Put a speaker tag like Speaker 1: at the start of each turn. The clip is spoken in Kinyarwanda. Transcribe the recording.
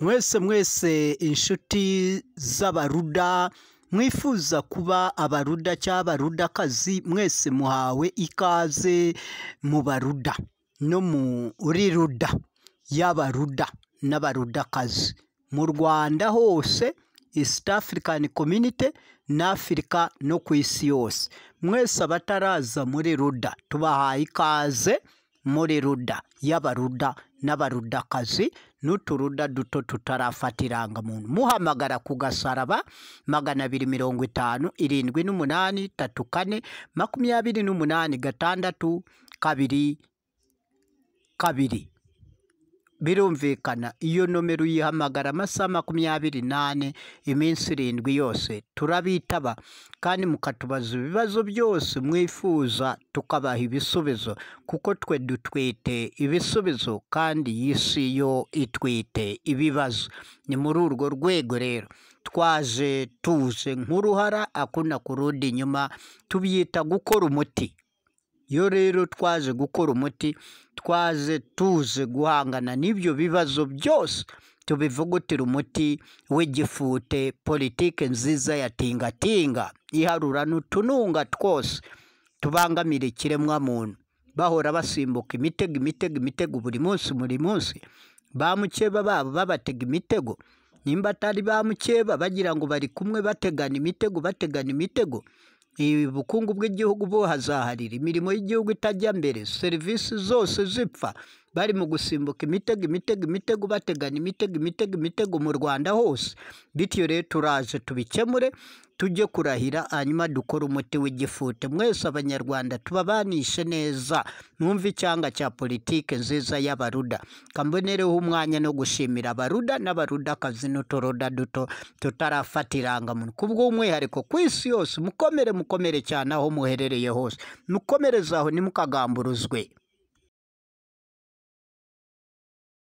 Speaker 1: mwese mwese inshuti z'abaruda mwifuza kuba abaruda cyangwa abarudakazi mwese muhawe ikaze mu baruda no muri ruda y'abaruda n'abarudakazi mu rwanda hose isita afurikani komyunite n'afurika no ku isi yose mwese abataraza muri ruda tubahaye ikaze muri ruda y'abaruda n'abarudakazi n'uturuda duto tutarafatiranga muntu muhamagara ku gasaraba magana abiri mirongo itanu irindwi n'umunani tatu kane makumyabiri n'umunani gatandatu kabiri kabiri birumvikana iyo nomero uyihamagara amasaha makumyabiri n'ane iminsi irindwi yose turabitaba kandi mukatubaza ibibazo byose mwifuza tukabaha ibisubizo kuko twe dutwite ibisubizo kandi iyi si yo itwite ibibazo ni muri urwo rwego rero twaje tuze nk'uruhara akuna kurudi inyuma tubyita gukora umuti Iyo rero twaje gukora umuti twaze tuzi guhangana n'ibyo bibazo byose, tubivugutira umuti w'igifute, politiki nziza ya tingatinga iharura n'utununga twose tubangamira ikiremwamuntu, bahora basimbuka imitego, imitego, imitego buri munsi buri munsi, ba mukeba babo babatega imitego, nimba atari ba mukeba bagira ngo bari kumwe bategana imitego, bategana imitego. ubukungu bw'igihugu buhazaharira imirimo y'igihugu itajya mbere serivisi zose zipfa bari mu gusimbuka imitego imitego imitego bateganya imitego imitego imitego mu rwanda hose bityo rero turaje tubikemure tujye kurahira hanyuma dukore umuti w'igifute mwese abanyarwanda tubabanishe neza mwumve icyanga cya politiki nziza y'abaruda kambonereho umwanya no gushimira abaruda n'abarudakazi n'utoroda duto tutarafata irangamuntu ku bw'umwihariko ku isi yose mukomere mukomere cyane aho muherereye hose mukomereze aho ntimukagamburuzwe